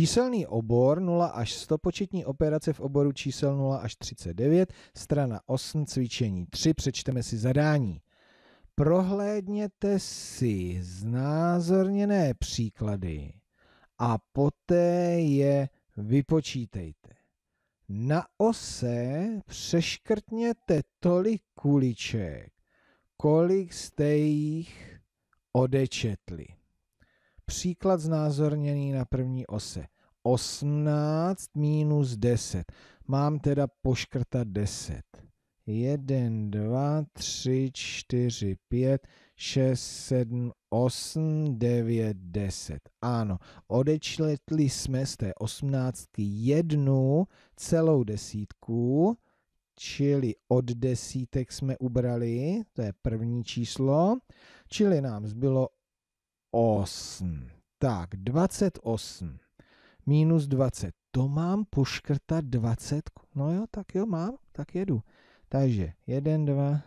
Číselný obor 0 až 100, početní operace v oboru čísel 0 až 39, strana 8, cvičení 3, přečteme si zadání. Prohlédněte si znázorněné příklady a poté je vypočítejte. Na ose přeškrtněte tolik kuliček, kolik jste jich odečetli. Příklad znázorněný na první ose. 18 minus 10. Mám teda poškrtat 10. 1, 2, 3, 4, 5, 6, 7, 8, 9, 10. Ano, odečletli jsme z té 18 jednu celou desítku, čili od desítek jsme ubrali, to je první číslo, čili nám zbylo 8. Tak, 28 minus 20. To mám poškrtat 20. No jo, tak jo, mám, tak jedu. Takže 1, 2,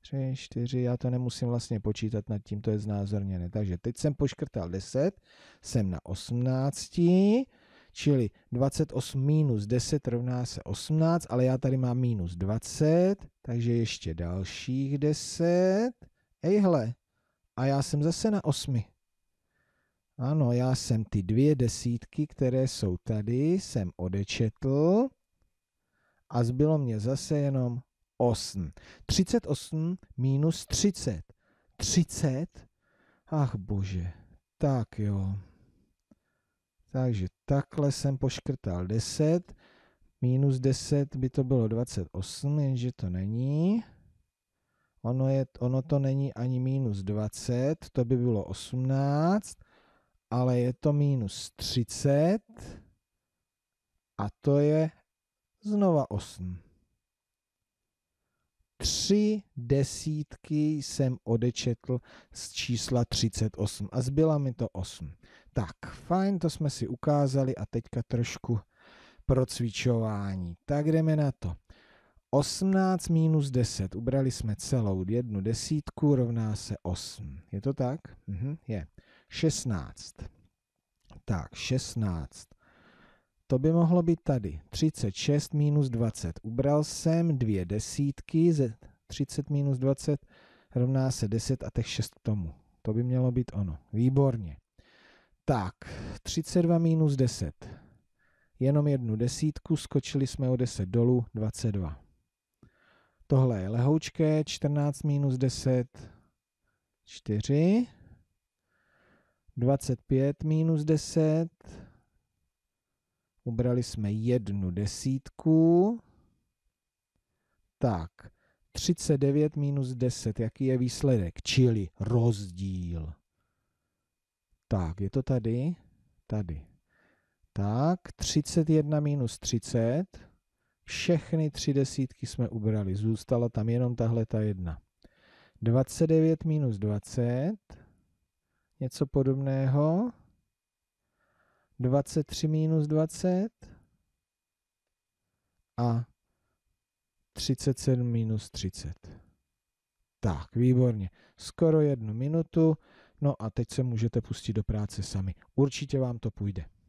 3, 4, já to nemusím vlastně počítat nad tím, to je znázorněné. Takže teď jsem poškrtal 10, jsem na 18, čili 28 minus 10 rovná se 18, ale já tady mám minus 20, takže ještě dalších 10. Ejhle, a já jsem zase na 8. Ano, já jsem ty dvě desítky, které jsou tady, jsem odečetl a zbylo mě zase jenom 8. 38 minus 30. 30? Ach bože, tak jo. Takže takhle jsem poškrtal 10. Minus 10 by to bylo 28, jenže to není. Ono, je, ono to není ani minus 20, to by bylo 18 ale je to minus 30 a to je znova 8. Tři desítky jsem odečetl z čísla 38 a zbyla mi to 8. Tak, fajn, to jsme si ukázali a teďka trošku procvičování. Tak jdeme na to. 18 minus 10, ubrali jsme celou jednu desítku, rovná se 8. Je to tak? Mhm, je. 16. Tak, 16. To by mohlo být tady. 36 minus 20. Ubral jsem dvě desítky, ze 30 minus 20 rovná se 10 a těch 6 tomu. To by mělo být ono. Výborně. Tak, 32 minus 10. Jenom jednu desítku, skočili jsme o 10 dolů, 22. Tohle je lehoučké, 14 minus 10, 4. 25 minus 10. Ubrali jsme jednu desítku. Tak, 39 minus 10, jaký je výsledek? Čili rozdíl. Tak, je to tady? Tady. Tak, 31 minus 30. Všechny tři desítky jsme ubrali. Zůstala tam jenom tahle ta jedna. 29 minus 20 něco podobného. 23 minus 20 a 37 minus 30. Tak, výborně. Skoro jednu minutu. No a teď se můžete pustit do práce sami. Určitě vám to půjde.